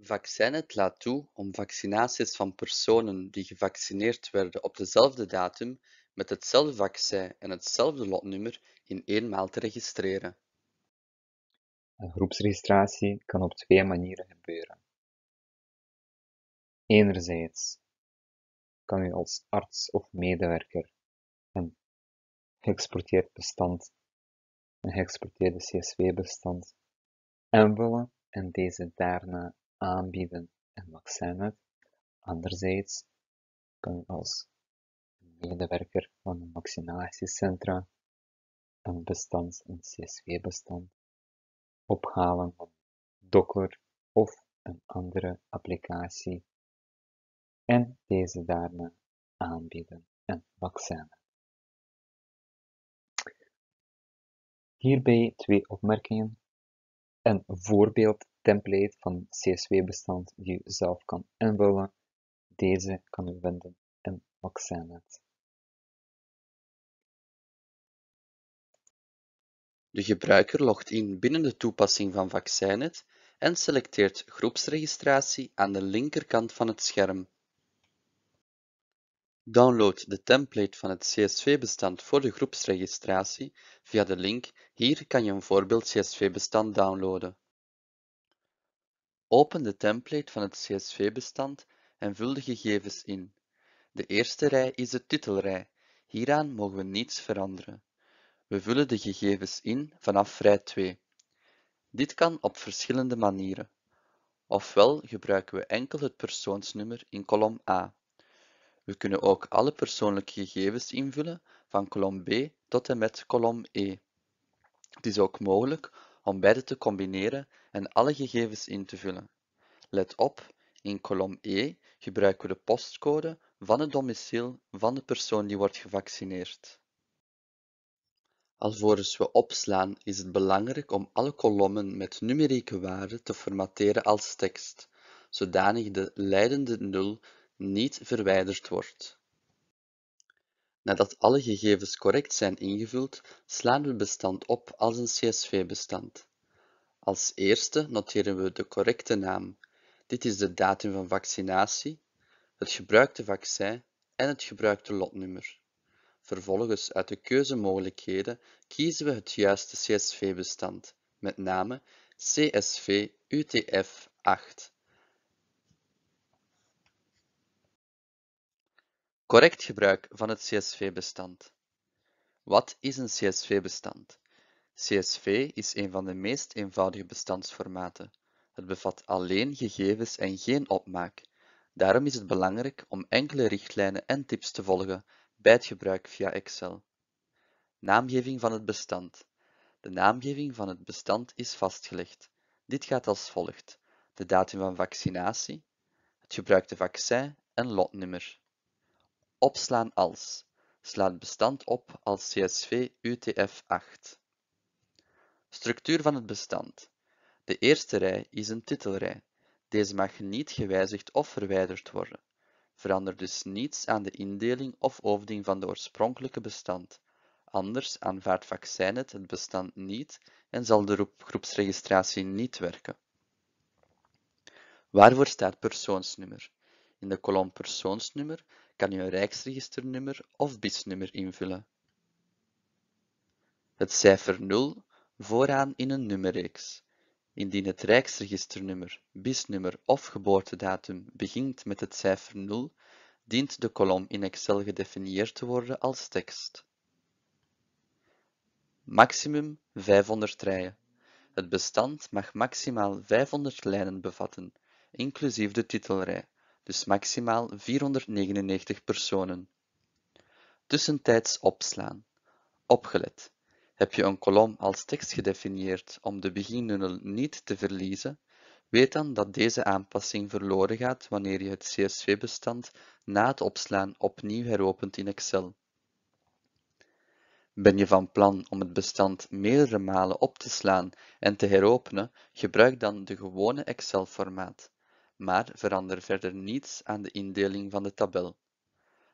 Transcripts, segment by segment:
Vaccinet laat toe om vaccinaties van personen die gevaccineerd werden op dezelfde datum met hetzelfde vaccin en hetzelfde lotnummer in één maal te registreren. Een groepsregistratie kan op twee manieren gebeuren. Enerzijds kan u als arts of medewerker een geëxporteerd bestand, een geëxporteerde CSV-bestand, aanvullen en deze daarna aanbieden en wat zijn Anderzijds kan als medewerker van een vaccinatiecentra een bestand, een CSV-bestand, ophalen van Docker of een andere applicatie en deze daarna aanbieden en vaccinen. Hierbij twee opmerkingen. Een voorbeeld template van csv-bestand die u zelf kan invullen. Deze kan u vinden in Vaccinet. De gebruiker logt in binnen de toepassing van Vaccinet en selecteert groepsregistratie aan de linkerkant van het scherm. Download de template van het CSV-bestand voor de groepsregistratie via de link Hier kan je een voorbeeld CSV-bestand downloaden. Open de template van het CSV-bestand en vul de gegevens in. De eerste rij is de titelrij. Hieraan mogen we niets veranderen. We vullen de gegevens in vanaf rij 2. Dit kan op verschillende manieren. Ofwel gebruiken we enkel het persoonsnummer in kolom A. We kunnen ook alle persoonlijke gegevens invullen van kolom B tot en met kolom E. Het is ook mogelijk om beide te combineren en alle gegevens in te vullen. Let op, in kolom E gebruiken we de postcode van het domiciel van de persoon die wordt gevaccineerd. Alvorens we opslaan is het belangrijk om alle kolommen met numerieke waarden te formatteren als tekst, zodanig de leidende nul niet verwijderd wordt. Nadat alle gegevens correct zijn ingevuld, slaan we het bestand op als een CSV-bestand. Als eerste noteren we de correcte naam. Dit is de datum van vaccinatie, het gebruikte vaccin en het gebruikte lotnummer. Vervolgens uit de keuzemogelijkheden kiezen we het juiste CSV-bestand, met name CSV UTF-8. Correct gebruik van het CSV-bestand. Wat is een CSV-bestand? CSV is een van de meest eenvoudige bestandsformaten. Het bevat alleen gegevens en geen opmaak. Daarom is het belangrijk om enkele richtlijnen en tips te volgen bij het gebruik via Excel. Naamgeving van het bestand. De naamgeving van het bestand is vastgelegd. Dit gaat als volgt. De datum van vaccinatie, het gebruikte vaccin en lotnummer. Opslaan als. slaat bestand op als CSV UTF-8. Structuur van het bestand. De eerste rij is een titelrij. Deze mag niet gewijzigd of verwijderd worden. Verander dus niets aan de indeling of overding van de oorspronkelijke bestand. Anders aanvaardt Vaccinet het bestand niet en zal de groepsregistratie niet werken. Waarvoor staat persoonsnummer? In de kolom persoonsnummer kan u een rijksregisternummer of BIS-nummer invullen. Het cijfer 0 vooraan in een nummerreeks. Indien het rijksregisternummer, BIS-nummer of geboortedatum begint met het cijfer 0, dient de kolom in Excel gedefinieerd te worden als tekst. Maximum 500 rijen. Het bestand mag maximaal 500 lijnen bevatten, inclusief de titelrij, dus maximaal 499 personen. Tussentijds opslaan. Opgelet. Heb je een kolom als tekst gedefinieerd om de beginnende niet te verliezen, weet dan dat deze aanpassing verloren gaat wanneer je het CSV-bestand na het opslaan opnieuw heropent in Excel. Ben je van plan om het bestand meerdere malen op te slaan en te heropenen, gebruik dan de gewone Excel-formaat maar verander verder niets aan de indeling van de tabel.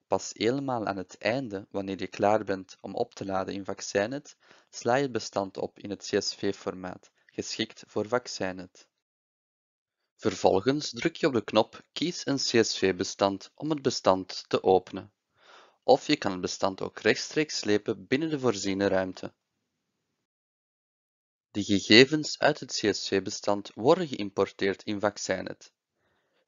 Pas helemaal aan het einde, wanneer je klaar bent om op te laden in Vaccinet, sla je het bestand op in het CSV-formaat, geschikt voor Vaccinet. Vervolgens druk je op de knop Kies een CSV-bestand om het bestand te openen. Of je kan het bestand ook rechtstreeks slepen binnen de voorziene ruimte. De gegevens uit het CSV-bestand worden geïmporteerd in Vaccinet.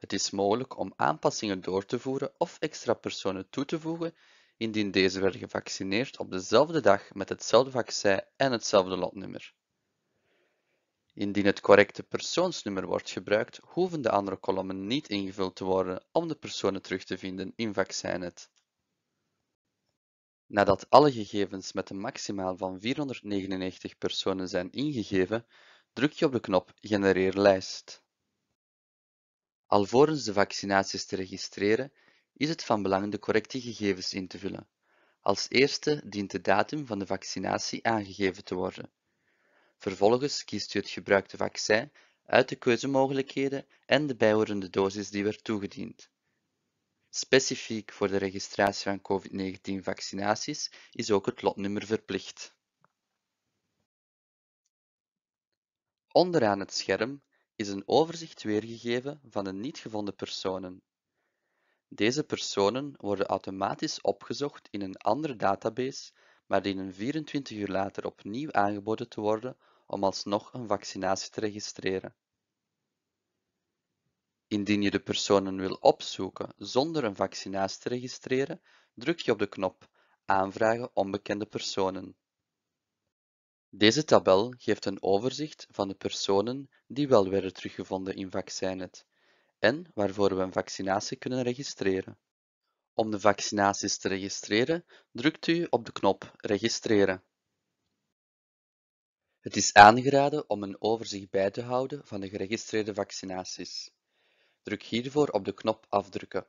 Het is mogelijk om aanpassingen door te voeren of extra personen toe te voegen indien deze werden gevaccineerd op dezelfde dag met hetzelfde vaccin en hetzelfde lotnummer. Indien het correcte persoonsnummer wordt gebruikt, hoeven de andere kolommen niet ingevuld te worden om de personen terug te vinden in Vaccinet. Nadat alle gegevens met een maximaal van 499 personen zijn ingegeven, druk je op de knop Genereer lijst. Alvorens de vaccinaties te registreren, is het van belang de correcte gegevens in te vullen. Als eerste dient de datum van de vaccinatie aangegeven te worden. Vervolgens kiest u het gebruikte vaccin uit de keuzemogelijkheden en de bijhorende dosis die werd toegediend. Specifiek voor de registratie van COVID-19-vaccinaties is ook het lotnummer verplicht. Onderaan het scherm is een overzicht weergegeven van de niet gevonden personen. Deze personen worden automatisch opgezocht in een andere database, maar dienen 24 uur later opnieuw aangeboden te worden om alsnog een vaccinatie te registreren. Indien je de personen wil opzoeken zonder een vaccinatie te registreren, druk je op de knop Aanvragen onbekende personen. Deze tabel geeft een overzicht van de personen die wel werden teruggevonden in Vaccinet en waarvoor we een vaccinatie kunnen registreren. Om de vaccinaties te registreren, drukt u op de knop Registreren. Het is aangeraden om een overzicht bij te houden van de geregistreerde vaccinaties. Druk hiervoor op de knop Afdrukken.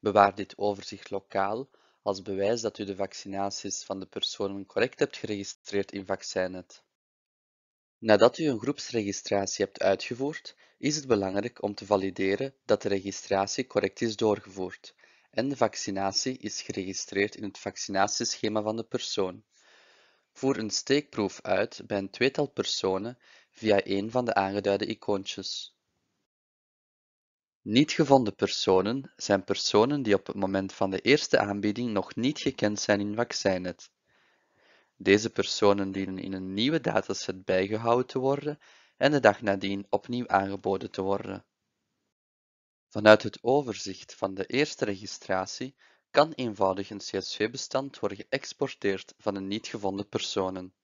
Bewaar dit overzicht lokaal als bewijs dat u de vaccinaties van de personen correct hebt geregistreerd in Vaccinet. Nadat u een groepsregistratie hebt uitgevoerd, is het belangrijk om te valideren dat de registratie correct is doorgevoerd en de vaccinatie is geregistreerd in het vaccinatieschema van de persoon. Voer een steekproef uit bij een tweetal personen via een van de aangeduide icoontjes. Niet gevonden personen zijn personen die op het moment van de eerste aanbieding nog niet gekend zijn in Vaccinet. Deze personen dienen in een nieuwe dataset bijgehouden te worden en de dag nadien opnieuw aangeboden te worden. Vanuit het overzicht van de eerste registratie kan eenvoudig een CSV-bestand worden geëxporteerd van de niet gevonden personen.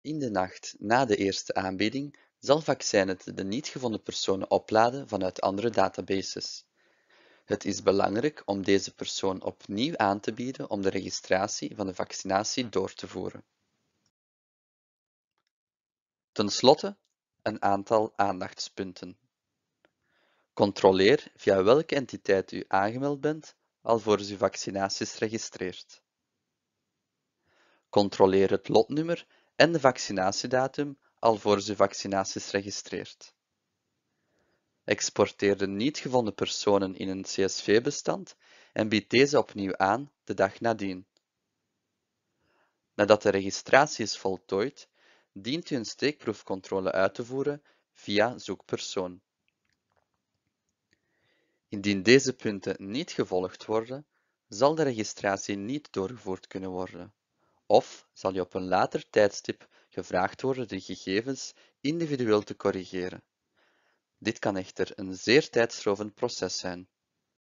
In de nacht na de eerste aanbieding zal vaccinen de niet gevonden personen opladen vanuit andere databases. Het is belangrijk om deze persoon opnieuw aan te bieden om de registratie van de vaccinatie door te voeren. Ten slotte een aantal aandachtspunten. Controleer via welke entiteit u aangemeld bent alvorens u vaccinaties registreert. Controleer het lotnummer en de vaccinatiedatum alvorens u vaccinaties registreert. Exporteer de niet gevonden personen in een CSV-bestand en bied deze opnieuw aan de dag nadien. Nadat de registratie is voltooid, dient u een steekproefcontrole uit te voeren via zoekpersoon. Indien deze punten niet gevolgd worden, zal de registratie niet doorgevoerd kunnen worden of zal je op een later tijdstip gevraagd worden de gegevens individueel te corrigeren. Dit kan echter een zeer tijdrovend proces zijn.